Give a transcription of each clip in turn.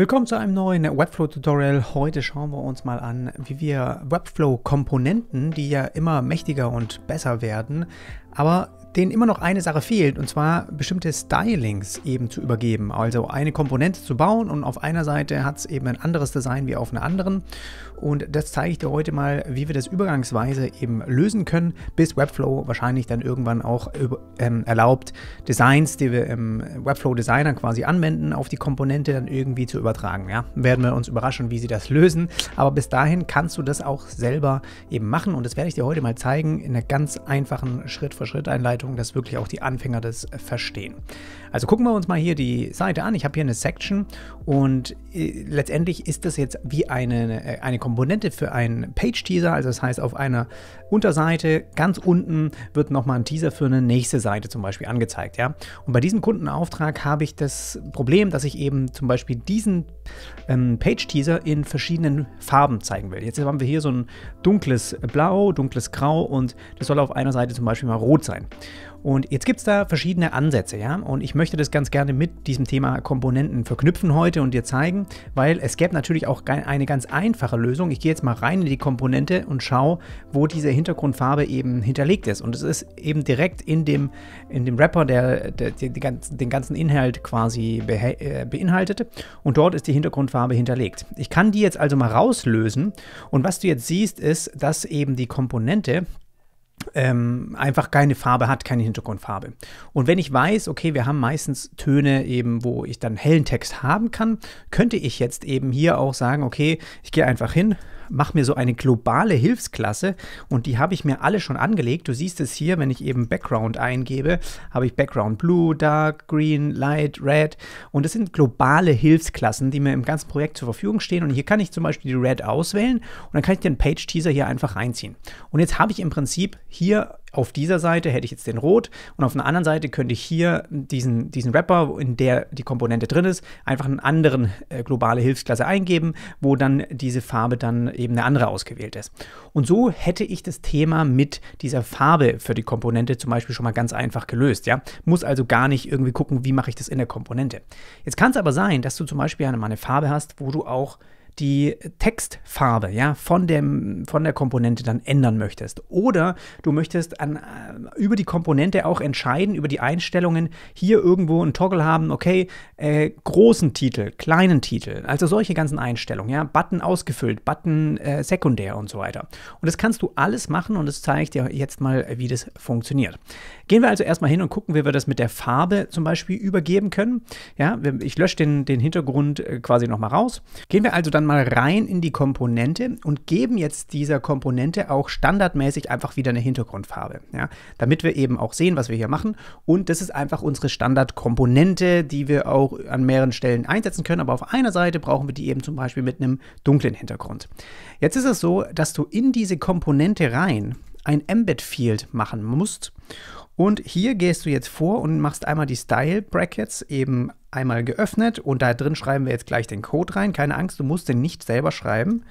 Willkommen zu einem neuen Webflow-Tutorial. Heute schauen wir uns mal an, wie wir Webflow-Komponenten, die ja immer mächtiger und besser werden, aber denen immer noch eine Sache fehlt, und zwar bestimmte Stylings eben zu übergeben. Also eine Komponente zu bauen und auf einer Seite hat es eben ein anderes Design wie auf einer anderen. Und das zeige ich dir heute mal, wie wir das übergangsweise eben lösen können, bis Webflow wahrscheinlich dann irgendwann auch ähm, erlaubt, Designs, die wir im Webflow Designer quasi anwenden, auf die Komponente dann irgendwie zu übertragen. Ja, werden wir uns überraschen, wie sie das lösen. Aber bis dahin kannst du das auch selber eben machen und das werde ich dir heute mal zeigen in einer ganz einfachen Schritt Schritt-für-Schritt-Einleitung, dass wirklich auch die Anfänger das verstehen. Also gucken wir uns mal hier die Seite an. Ich habe hier eine Section und äh, letztendlich ist das jetzt wie eine, äh, eine Komponente für einen Page-Teaser. Also das heißt, auf einer Unterseite ganz unten wird nochmal ein Teaser für eine nächste Seite zum Beispiel angezeigt. Ja? Und bei diesem Kundenauftrag habe ich das Problem, dass ich eben zum Beispiel diesen ähm, Page-Teaser in verschiedenen Farben zeigen will. Jetzt haben wir hier so ein dunkles Blau, dunkles Grau und das soll auf einer Seite zum Beispiel mal rot Brot sein. Und jetzt gibt es da verschiedene Ansätze, ja. Und ich möchte das ganz gerne mit diesem Thema Komponenten verknüpfen heute und dir zeigen, weil es gäbe natürlich auch eine ganz einfache Lösung. Ich gehe jetzt mal rein in die Komponente und schaue, wo diese Hintergrundfarbe eben hinterlegt ist. Und es ist eben direkt in dem, in dem Wrapper, der, der, der, den ganzen Inhalt quasi be, äh, beinhaltet. Und dort ist die Hintergrundfarbe hinterlegt. Ich kann die jetzt also mal rauslösen. Und was du jetzt siehst, ist, dass eben die Komponente, ähm, einfach keine Farbe hat, keine Hintergrundfarbe. Und wenn ich weiß, okay, wir haben meistens Töne eben, wo ich dann hellen Text haben kann, könnte ich jetzt eben hier auch sagen, okay, ich gehe einfach hin, mache mir so eine globale Hilfsklasse und die habe ich mir alle schon angelegt. Du siehst es hier, wenn ich eben Background eingebe, habe ich Background Blue, Dark, Green, Light, Red und das sind globale Hilfsklassen, die mir im ganzen Projekt zur Verfügung stehen und hier kann ich zum Beispiel die Red auswählen und dann kann ich den Page Teaser hier einfach reinziehen. Und jetzt habe ich im Prinzip hier auf dieser Seite hätte ich jetzt den Rot und auf einer anderen Seite könnte ich hier diesen, diesen Wrapper, in der die Komponente drin ist, einfach einen anderen äh, globale Hilfsklasse eingeben, wo dann diese Farbe dann eben eine andere ausgewählt ist. Und so hätte ich das Thema mit dieser Farbe für die Komponente zum Beispiel schon mal ganz einfach gelöst. Ja? Muss also gar nicht irgendwie gucken, wie mache ich das in der Komponente. Jetzt kann es aber sein, dass du zum Beispiel eine, mal eine Farbe hast, wo du auch die Textfarbe ja, von, dem, von der Komponente dann ändern möchtest. Oder du möchtest an, äh, über die Komponente auch entscheiden, über die Einstellungen hier irgendwo einen Toggle haben, okay, äh, großen Titel, kleinen Titel, also solche ganzen Einstellungen, ja, Button ausgefüllt, Button äh, sekundär und so weiter. Und das kannst du alles machen und das zeige ich dir jetzt mal, wie das funktioniert. Gehen wir also erstmal hin und gucken, wie wir das mit der Farbe zum Beispiel übergeben können. Ja, ich lösche den, den Hintergrund äh, quasi nochmal raus. Gehen wir also dann mal mal rein in die Komponente und geben jetzt dieser Komponente auch standardmäßig einfach wieder eine Hintergrundfarbe, ja, damit wir eben auch sehen, was wir hier machen. Und das ist einfach unsere Standardkomponente, die wir auch an mehreren Stellen einsetzen können. Aber auf einer Seite brauchen wir die eben zum Beispiel mit einem dunklen Hintergrund. Jetzt ist es so, dass du in diese Komponente rein ein Embed-Field machen musst. Und hier gehst du jetzt vor und machst einmal die Style Brackets eben einmal geöffnet und da drin schreiben wir jetzt gleich den Code rein. Keine Angst, du musst den nicht selber schreiben.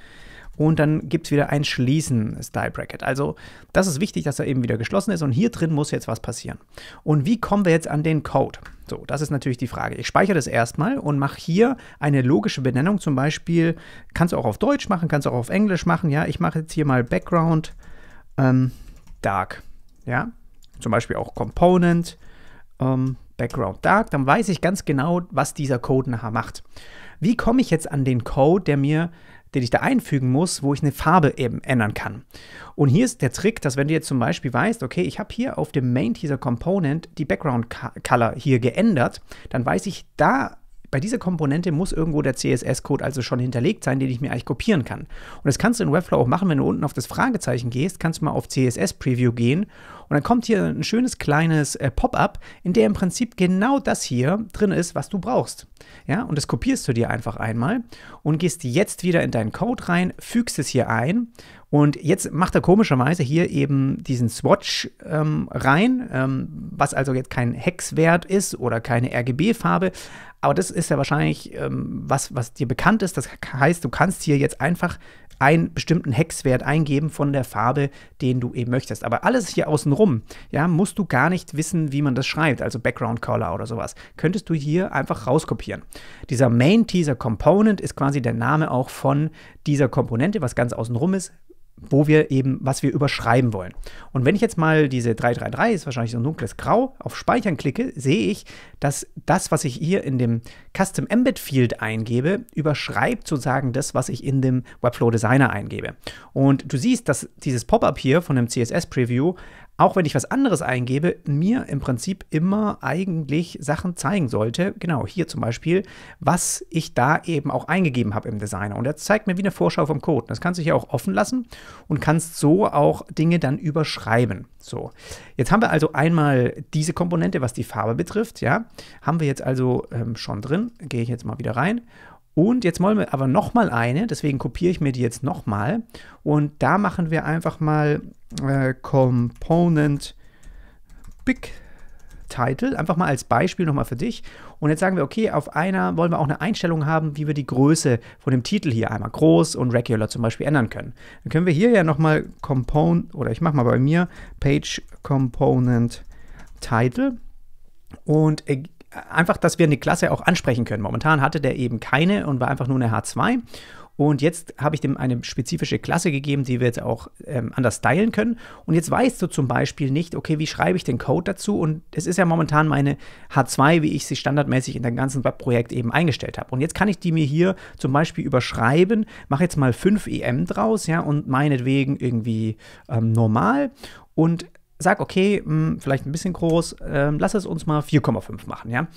Und dann gibt es wieder ein Schließen Style Bracket. Also das ist wichtig, dass er eben wieder geschlossen ist und hier drin muss jetzt was passieren. Und wie kommen wir jetzt an den Code? So, das ist natürlich die Frage. Ich speichere das erstmal und mache hier eine logische Benennung. Zum Beispiel kannst du auch auf Deutsch machen, kannst du auch auf Englisch machen. Ja, ich mache jetzt hier mal Background ähm, Dark. Ja, zum Beispiel auch Component, ähm, Background Dark, dann weiß ich ganz genau, was dieser Code nachher macht. Wie komme ich jetzt an den Code, der mir den ich da einfügen muss, wo ich eine Farbe eben ändern kann. Und hier ist der Trick, dass wenn du jetzt zum Beispiel weißt, okay, ich habe hier auf dem Main Teaser Component die Background Color hier geändert, dann weiß ich, da bei dieser Komponente muss irgendwo der CSS-Code also schon hinterlegt sein, den ich mir eigentlich kopieren kann. Und das kannst du in Webflow auch machen, wenn du unten auf das Fragezeichen gehst, kannst du mal auf CSS-Preview gehen und dann kommt hier ein schönes kleines äh, Pop-up, in dem im Prinzip genau das hier drin ist, was du brauchst. Ja, und das kopierst du dir einfach einmal und gehst jetzt wieder in deinen Code rein, fügst es hier ein und jetzt macht er komischerweise hier eben diesen Swatch ähm, rein, ähm, was also jetzt kein Hexwert ist oder keine RGB-Farbe. Aber das ist ja wahrscheinlich ähm, was, was dir bekannt ist. Das heißt, du kannst hier jetzt einfach einen bestimmten Hexwert eingeben von der Farbe, den du eben möchtest. Aber alles hier außenrum, ja, musst du gar nicht wissen, wie man das schreibt, also Background Color oder sowas. Könntest du hier einfach rauskopieren. Dieser Main Teaser Component ist quasi der Name auch von dieser Komponente, was ganz außenrum ist wo wir eben, was wir überschreiben wollen. Und wenn ich jetzt mal diese 333, ist wahrscheinlich so ein dunkles Grau, auf Speichern klicke, sehe ich, dass das, was ich hier in dem Custom Embed Field eingebe, überschreibt sozusagen das, was ich in dem Webflow Designer eingebe. Und du siehst, dass dieses Pop-up hier von dem CSS Preview auch wenn ich was anderes eingebe, mir im Prinzip immer eigentlich Sachen zeigen sollte. Genau, hier zum Beispiel, was ich da eben auch eingegeben habe im Designer. Und er zeigt mir wie eine Vorschau vom Code. Das kannst du hier auch offen lassen und kannst so auch Dinge dann überschreiben. So, jetzt haben wir also einmal diese Komponente, was die Farbe betrifft. Ja, haben wir jetzt also ähm, schon drin. Gehe ich jetzt mal wieder rein. Und jetzt wollen wir aber nochmal eine, deswegen kopiere ich mir die jetzt nochmal. Und da machen wir einfach mal äh, Component Big Title, einfach mal als Beispiel nochmal für dich. Und jetzt sagen wir, okay, auf einer wollen wir auch eine Einstellung haben, wie wir die Größe von dem Titel hier einmal groß und regular zum Beispiel ändern können. Dann können wir hier ja nochmal Component, oder ich mache mal bei mir Page Component Title und äh, einfach, dass wir eine Klasse auch ansprechen können. Momentan hatte der eben keine und war einfach nur eine H2. Und jetzt habe ich dem eine spezifische Klasse gegeben, die wir jetzt auch ähm, anders stylen können. Und jetzt weißt du zum Beispiel nicht, okay, wie schreibe ich den Code dazu? Und es ist ja momentan meine H2, wie ich sie standardmäßig in dem ganzen Webprojekt eben eingestellt habe. Und jetzt kann ich die mir hier zum Beispiel überschreiben, mache jetzt mal 5 EM draus, ja, und meinetwegen irgendwie ähm, normal. Und sag, okay, mh, hm, vielleicht ein bisschen groß, äh, lass es uns mal 4,5 machen, ja.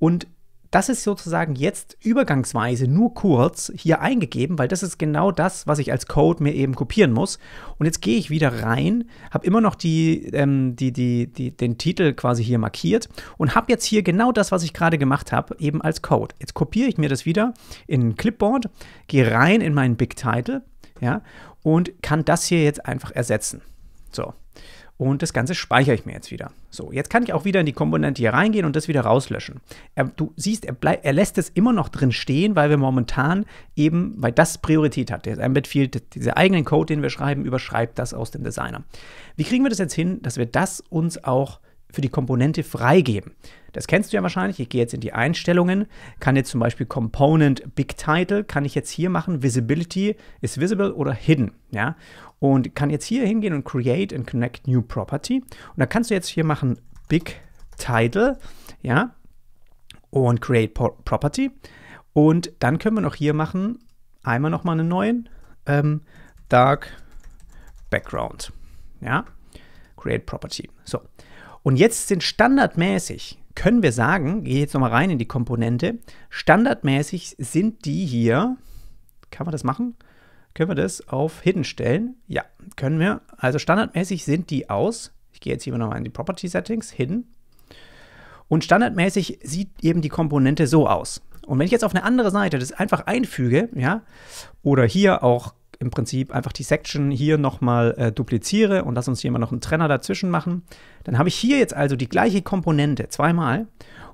Und das ist sozusagen jetzt übergangsweise nur kurz hier eingegeben, weil das ist genau das, was ich als Code mir eben kopieren muss. Und jetzt gehe ich wieder rein, habe immer noch die, ähm, die, die, die, den Titel quasi hier markiert und habe jetzt hier genau das, was ich gerade gemacht habe, eben als Code. Jetzt kopiere ich mir das wieder in Clipboard, gehe rein in meinen Big Title ja, und kann das hier jetzt einfach ersetzen. So, und das Ganze speichere ich mir jetzt wieder. So, jetzt kann ich auch wieder in die Komponente hier reingehen und das wieder rauslöschen. Er, du siehst, er, bleib, er lässt es immer noch drin stehen, weil wir momentan eben, weil das Priorität hat. Der Embed Field, dieser eigenen Code, den wir schreiben, überschreibt das aus dem Designer. Wie kriegen wir das jetzt hin, dass wir das uns auch für die Komponente freigeben. Das kennst du ja wahrscheinlich. Ich gehe jetzt in die Einstellungen, kann jetzt zum Beispiel Component Big Title, kann ich jetzt hier machen, Visibility ist Visible oder Hidden. Ja? Und kann jetzt hier hingehen und Create and Connect New Property. Und dann kannst du jetzt hier machen Big Title ja? und Create Property. Und dann können wir noch hier machen, einmal nochmal einen neuen, ähm, Dark Background. Ja? Create Property. So, und jetzt sind standardmäßig, können wir sagen, gehe jetzt nochmal rein in die Komponente, standardmäßig sind die hier, kann man das machen? Können wir das auf Hidden stellen? Ja, können wir. Also standardmäßig sind die aus. Ich gehe jetzt hier nochmal in die Property Settings, Hidden. Und standardmäßig sieht eben die Komponente so aus. Und wenn ich jetzt auf eine andere Seite das einfach einfüge, ja, oder hier auch im Prinzip einfach die Section hier nochmal äh, dupliziere und lass uns hier mal noch einen Trenner dazwischen machen. Dann habe ich hier jetzt also die gleiche Komponente zweimal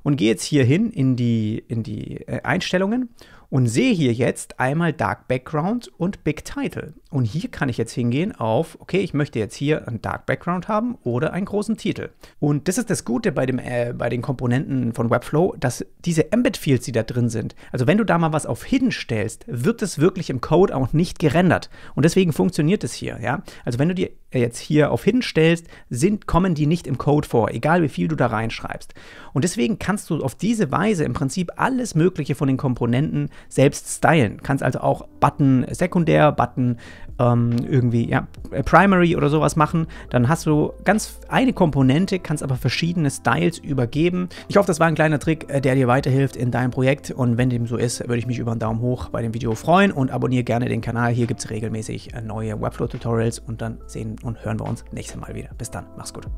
und gehe jetzt hier hin in die, in die äh, Einstellungen und sehe hier jetzt einmal Dark Background und Big Title. Und hier kann ich jetzt hingehen auf, okay, ich möchte jetzt hier einen Dark Background haben oder einen großen Titel. Und das ist das Gute bei, dem, äh, bei den Komponenten von Webflow, dass diese Embed Fields, die da drin sind, also wenn du da mal was auf Hidden stellst, wird es wirklich im Code auch nicht gerendert. Und deswegen funktioniert es hier, ja. Also wenn du dir äh, jetzt hier auf hinstellst, sind, kommen die nicht im Code vor, egal wie viel du da reinschreibst. Und deswegen kannst du auf diese Weise im Prinzip alles Mögliche von den Komponenten selbst stylen. Kannst also auch Button sekundär, Button ähm, irgendwie ja, primary oder sowas machen. Dann hast du ganz eine Komponente, kannst aber verschiedene Styles übergeben. Ich hoffe, das war ein kleiner Trick, äh, der dir weiterhilft in deinem Projekt. Und wenn dem so ist, würde ich mich über einen Daumen hoch bei dem Video freuen und abonniere gerne den Kanal. Hier gibt es regelmäßig äh, neue Webflow-Tutorials und dann sehen und hören wir uns nächstes Mal wieder. Bis dann, mach's gut.